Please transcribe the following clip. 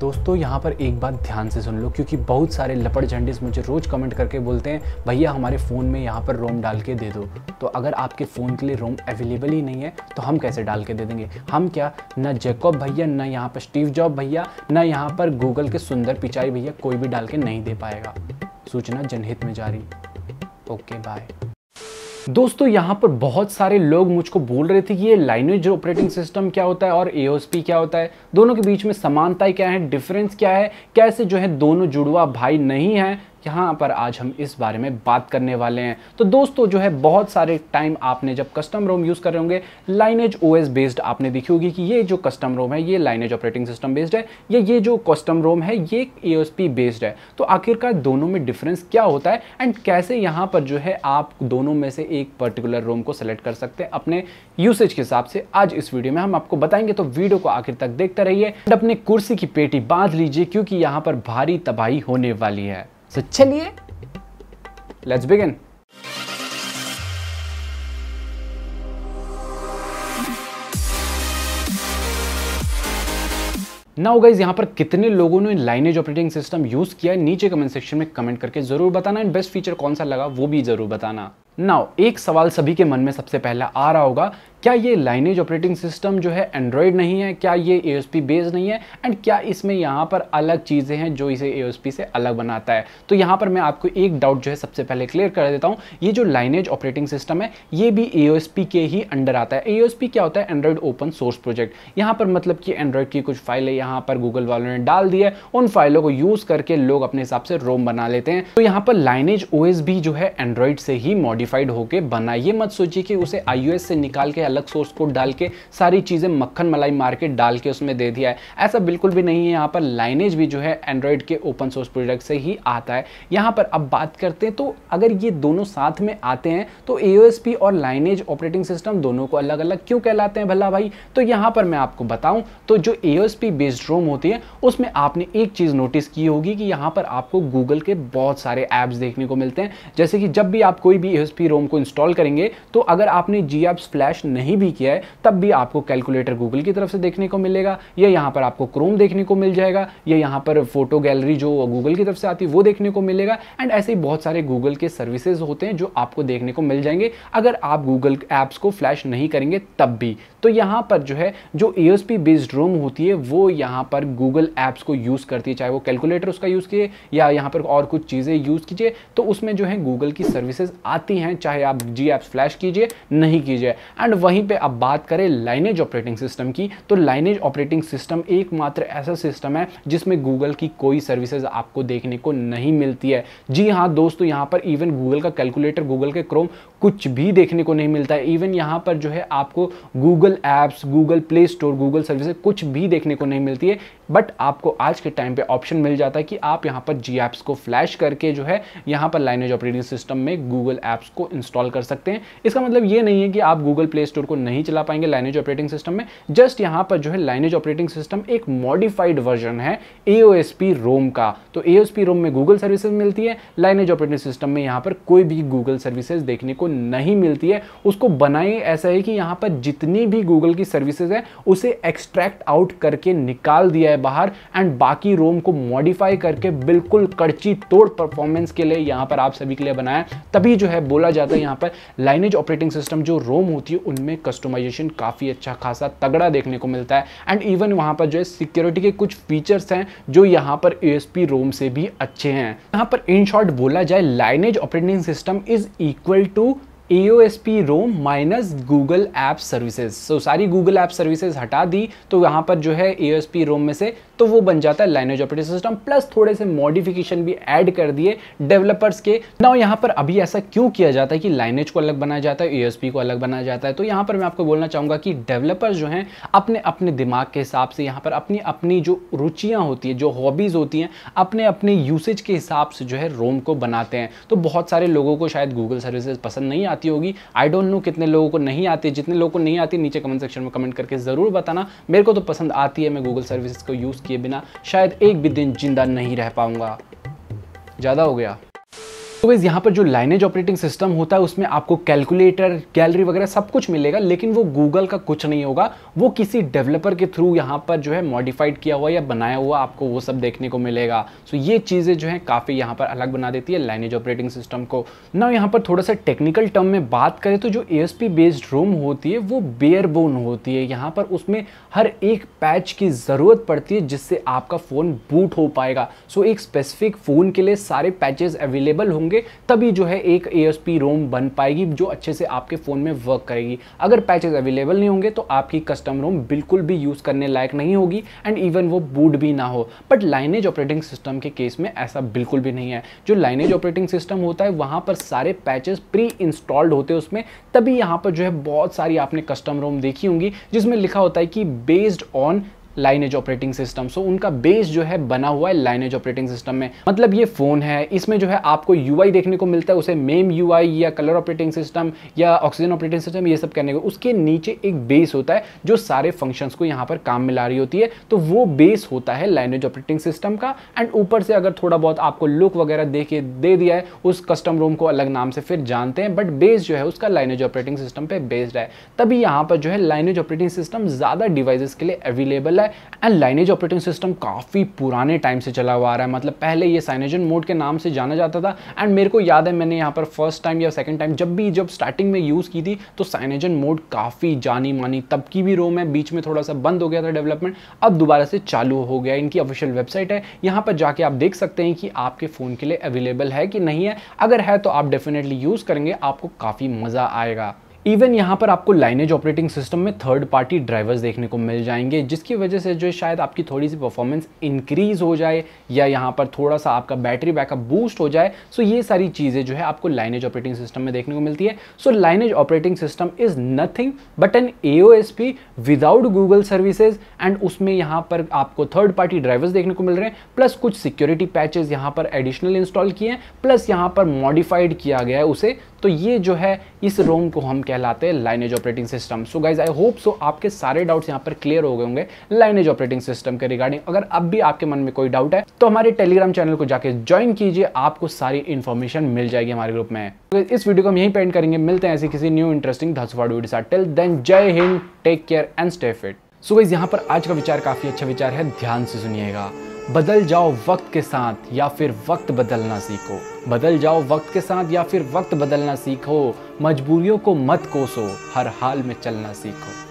दोस्तों यहाँ पर एक बात ध्यान से सुन लो क्योंकि बहुत सारे लपड़ झंडिस मुझे रोज़ कमेंट करके बोलते हैं भैया हमारे फ़ोन में यहाँ पर रोम डाल के दे दो तो अगर आपके फ़ोन के लिए रोम अवेलेबल ही नहीं है तो हम कैसे डाल के दे देंगे हम क्या ना जैकॉब भैया ना यहाँ पर स्टीव जॉब भैया ना यहाँ पर गूगल के सुंदर पिचाई भैया कोई भी डाल के नहीं दे पाएगा सूचना जनहित में जारी ओके बाय दोस्तों यहाँ पर बहुत सारे लोग मुझको बोल रहे थे कि ये लाइनेज ऑपरेटिंग सिस्टम क्या होता है और एओएसपी क्या होता है दोनों के बीच में समानताएं क्या है डिफरेंस क्या है कैसे जो है दोनों जुड़वा भाई नहीं है यहाँ पर आज हम इस बारे में बात करने वाले हैं तो दोस्तों जो है बहुत सारे टाइम आपने जब कस्टम रोम यूज़ कर रहे होंगे लाइनेज ओ बेस्ड आपने देखी होगी कि ये जो कस्टम रोम है ये लाइनेज ऑपरेटिंग सिस्टम बेस्ड है या ये जो कस्टम रोम है ये ए बेस्ड है तो आखिरकार दोनों में डिफरेंस क्या होता है एंड कैसे यहाँ पर जो है आप दोनों में से एक पर्टिकुलर रोम को सेलेक्ट कर सकते हैं अपने यूसेज के हिसाब से आज इस वीडियो में हम आपको बताएंगे तो वीडियो को आखिर तक देखते रहिए अपने कुर्सी की पेटी बांध लीजिए क्योंकि यहाँ पर भारी तबाही होने वाली है सो चलिए लेट्स बिगिन नाउ गाइज यहाँ पर कितने लोगों ने लाइनेज ऑपरेटिंग सिस्टम यूज किया है नीचे कमेंट सेक्शन में कमेंट करके जरूर बताना एंड बेस्ट फीचर कौन सा लगा वो भी जरूर बताना नाउ एक सवाल सभी के मन में सबसे पहला आ रहा होगा क्या ये लाइनेज ऑपरेटिंग सिस्टम जो है एंड्रॉयड नहीं है क्या ये ए बेस्ड नहीं है एंड क्या इसमें यहाँ पर अलग चीज़ें हैं जो इसे ए से अलग बनाता है तो यहाँ पर मैं आपको एक डाउट जो है सबसे पहले क्लियर कर देता हूँ ये जो लाइनेज ऑपरेटिंग सिस्टम है ये भी ए के ही अंडर आता है ए क्या होता है एंड्रॉयड ओपन सोर्स प्रोजेक्ट यहाँ पर मतलब कि एंड्रॉयड की कुछ फाइलें यहाँ पर गूगल वालों ने डाल दी है उन फाइलों को यूज़ करके लोग अपने हिसाब से रोम बना लेते हैं तो यहाँ पर लाइनेज ओ भी जो है एंड्रॉयड से ही मॉडिफाइड होकर बना ये मत सोचिए कि उसे आई से निकाल के अलग सोर्स कोड डाल के सारी चीज़ें मक्खन मलाई मार्केट डाल के उसमें दे दिया है ऐसा बिल्कुल भी नहीं है यहाँ पर लाइनेज भी जो है एंड्रॉयड के ओपन सोर्स प्रोडक्ट से ही आता है यहाँ पर अब बात करते हैं तो अगर ये दोनों साथ में आते हैं तो ए और लाइनेज ऑपरेटिंग सिस्टम दोनों को अलग अलग क्यों कहलाते हैं भला भाई तो यहाँ पर मैं आपको बताऊँ तो जो ए बेस्ड रोम होती है उसमें आपने एक चीज़ नोटिस की होगी कि यहाँ पर आपको गूगल के बहुत सारे ऐप्स देखने को मिलते हैं जैसे कि जब भी आप कोई भी ए रोम को इंस्टॉल करेंगे तो अगर आपने जी एप्स फ्लैश नहीं नहीं भी किया है तब भी आपको कैलकुलेटर गूगल की तरफ से देखने को मिलेगा या यहाँ पर आपको क्रोम देखने को मिल जाएगा या यहाँ पर फोटो गैलरी जो गूगल की तरफ से आती है वो देखने को मिलेगा एंड ऐसे ही बहुत सारे गूगल के सर्विसेज होते हैं जो आपको देखने को मिल जाएंगे अगर आप गूगल ऐप्स को फ्लैश नहीं करेंगे तब भी तो यहाँ पर जो है जो ए बेस्ड रोम होती है वो यहाँ पर गूगल ऐप्स को यूज़ करती है चाहे वो कैलकुलेटर उसका यूज़ किए या यहाँ पर और कुछ चीज़ें यूज़ कीजिए तो उसमें जो है गूगल की सर्विसेज आती हैं चाहे आप जी ऐप्स फ्लैश कीजिए नहीं कीजिए एंड वही वहीं पे अब बात करें लाइनेज ऑपरेटिंग सिस्टम की तो लाइनेज ऑपरेटिंग सिस्टम एकमात्र ऐसा सिस्टम है जिसमें गूगल की कोई सर्विसेज आपको देखने को नहीं मिलती है जी हाँ दोस्तों यहाँ पर इवन गूगल का कैलकुलेटर गूगल के क्रोम कुछ भी देखने को नहीं मिलता है इवन यहाँ पर जो है आपको Google apps Google play store Google services कुछ भी देखने को नहीं मिलती है बट आपको आज के टाइम पे ऑप्शन मिल जाता है कि आप यहाँ पर जी ऐप्स को फ्लैश करके जो है यहाँ पर लाइनेज ऑपरेटिंग सिस्टम में गूगल ऐप्स को इंस्टॉल कर सकते हैं इसका मतलब ये नहीं है कि आप गूगल प्ले स्टोर को नहीं चला पाएंगे लाइनेज ऑपरेटिंग सिस्टम में जस्ट यहाँ पर जो है लाइनेज ऑपरेटिंग सिस्टम एक मॉडिफाइड वर्जन है ए रोम का तो ए रोम में गूगल सर्विसेज मिलती है लाइनेज ऑपरेटिंग सिस्टम में यहाँ पर कोई भी गूगल सर्विसेज देखने को नहीं मिलती है उसको बनाए ऐसा है कि यहाँ पर जितनी भी गूगल की सर्विसेज है उसे एक्सट्रैक्ट आउट करके निकाल दिया है बाहर एंड बाकी रोम को मॉडिफाई करके बिल्कुल कड़ची तोड़ परफॉर्मेंस के लिए यहाँ पर आप सभी के लिए बनाया तभी जो है बोला जाता है यहाँ पर लाइनेज ऑपरेटिंग सिस्टम जो रोम होती है उनमें कस्टमाइजेशन काफ़ी अच्छा खासा तगड़ा देखने को मिलता है एंड इवन वहाँ पर जो है सिक्योरिटी के कुछ फीचर्स हैं जो यहाँ पर ए रोम से भी अच्छे हैं यहाँ पर इन शॉर्ट बोला जाए Lineage operating system is equal to AOSP ROM minus Google app services so सारी गूगल ऐप सर्विसेज हटा दी तो यहाँ पर जो है AOSP रोम में से तो वो बन जाता है लाइनेज ऑपरेटिंग सिस्टम प्लस थोड़े से मॉडिफिकेशन भी ऐड कर दिए डेवलपर्स के ना यहाँ पर अभी ऐसा क्यों किया जाता है कि लाइनेज को अलग बनाया जाता है AOSP को अलग बनाया जाता है तो यहाँ पर मैं आपको बोलना चाहूँगा कि डेवलपर्स जो हैं अपने अपने दिमाग के हिसाब से यहाँ पर अपनी अपनी जो रुचियाँ होती हैं जो हॉबीज़ होती हैं अपने अपने यूसेज के हिसाब से जो है रोम को बनाते हैं तो बहुत सारे लोगों को शायद गूगल सर्विसेज पसंद नहीं आती आती होगी आई डोंट नो कितने लोगों को नहीं आती जितने लोगों को नहीं आती नीचे कमेंट सेक्शन में कमेंट करके ज़रूर बताना मेरे को तो पसंद आती है मैं गूगल सर्विस को यूज़ किए बिना शायद एक भी दिन जिंदा नहीं रह पाऊंगा ज़्यादा हो गया तो वैसे यहाँ पर जो लाइनेज ऑपरेटिंग सिस्टम होता है उसमें आपको कैलकुलेटर गैलरी वगैरह सब कुछ मिलेगा लेकिन वो गूगल का कुछ नहीं होगा वो किसी डेवलपर के थ्रू यहाँ पर जो है मॉडिफाइड किया हुआ या बनाया हुआ आपको वो सब देखने को मिलेगा सो ये चीज़ें जो है काफ़ी यहाँ पर अलग बना देती है लाइनेज ऑपरेटिंग सिस्टम को ना यहाँ पर थोड़ा सा टेक्निकल टर्म में बात करें तो जो ए बेस्ड रूम होती है वो बेयर बोन होती है यहाँ पर उसमें हर एक पैच की ज़रूरत पड़ती है जिससे आपका फ़ोन बूट हो पाएगा सो एक स्पेसिफिक फ़ोन के लिए सारे पैचेज अवेलेबल होंगे होंगे तभी जो है एक ए रोम बन पाएगी जो अच्छे से आपके फ़ोन में वर्क करेगी अगर पैचेज अवेलेबल नहीं होंगे तो आपकी कस्टम रोम बिल्कुल भी यूज़ करने लायक नहीं होगी एंड इवन वो बूट भी ना हो बट लाइनेज ऑपरेटिंग सिस्टम के केस में ऐसा बिल्कुल भी नहीं है जो लाइनेज ऑपरेटिंग सिस्टम होता है वहाँ पर सारे पैचेज प्री इंस्टॉल्ड होते हैं उसमें तभी यहाँ पर जो है बहुत सारी आपने कस्टम रोम देखी होंगी जिसमें लिखा होता है कि based on Lineage operating system so उनका बेस जो है बना हुआ है लाइनेज ऑपरेटिंग सिस्टम में मतलब ये फ़ोन है इसमें जो है आपको यू देखने को मिलता है उसे मेम यू या कलर ऑपरेटिंग सिस्टम या ऑक्सीजन ऑपरेटिंग सिस्टम ये सब करने को उसके नीचे एक बेस होता है जो सारे फंक्शंस को यहाँ पर काम में ला रही होती है तो वो बेस होता है लाइनेज ऑपरेटिंग सिस्टम का एंड ऊपर से अगर थोड़ा बहुत आपको लुक वगैरह दे के दे दिया है उस कस्टम रूम को अलग नाम से फिर जानते हैं बट बेस जो है उसका लाइनेज ऑपरेटिंग सिस्टम पर बेस्ड है तभी यहाँ पर जो है लाइनेज ऑपरेटिंग सिस्टम ज़्यादा डिवाइस के लिए अवेलेबल है है एंड लाइनेज ऑपरेटिंग सिस्टम काफ़ी पुराने टाइम से चला हुआ आ रहा है मतलब पहले ये साइनेजन मोड के नाम से जाना जाता था एंड मेरे को याद है मैंने यहाँ पर फर्स्ट टाइम या सेकेंड टाइम जब भी जब स्टार्टिंग में यूज़ की थी तो साइनेजन मोड काफ़ी जानी मानी तब की भी रोम है बीच में थोड़ा सा बंद हो गया था डेवलपमेंट अब दोबारा से चालू हो गया इनकी ऑफिशियल वेबसाइट है यहाँ पर जाके आप देख सकते हैं कि आपके फ़ोन के लिए अवेलेबल है कि नहीं है अगर है तो आप डेफिनेटली यूज़ करेंगे आपको काफ़ी मज़ा आएगा इवन यहाँ पर आपको लाइनेज ऑपरेटिंग सिस्टम में थर्ड पार्टी ड्राइवर्स देखने को मिल जाएंगे जिसकी वजह से जो शायद आपकी थोड़ी सी परफॉर्मेंस इंक्रीज हो जाए या यहाँ पर थोड़ा सा आपका बैटरी बैकअप बूस्ट हो जाए सो ये सारी चीज़ें जो है आपको लाइनेज ऑपरेटिंग सिस्टम में देखने को मिलती है so Lineage operating system is nothing but an A without Google services and उसमें यहाँ पर आपको थर्ड पार्टी ड्राइवर्स देखने को मिल रहे हैं प्लस कुछ सिक्योरिटी पैचेज यहाँ पर एडिशनल इंस्टॉल किए हैं प्लस यहाँ पर मॉडिफाइड किया गया है उसे तो ये जो है इस रोम को हम कहलाते हैं Lineage operating system so guys I hope so आपके सारे डाउट्स यहाँ पर क्लियर हो गए होंगे लाइनेज ऑपरेटिंग सिस्टम के रिगार्डिंग अगर अब भी आपके मन में कोई डाउट है तो हमारे टेलीग्राम चैनल को जाके ज्वाइन कीजिए आपको सारी इन्फॉर्मेशन मिल जाएगी हमारे ग्रुप में तो इस वीडियो को हम यहीं पेंट करेंगे मिलते हैं ऐसे किसी न्यू इंटरेस्टिंग टिल देन जय हिंद take care and stay fit so guys यहाँ पर आज का विचार काफी अच्छा विचार है ध्यान से सुनिएगा बदल जाओ वक्त के साथ या फिर वक्त बदलना सीखो बदल जाओ वक्त के साथ या फिर वक्त बदलना सीखो मजबूरियों को मत कोसो हर हाल में चलना सीखो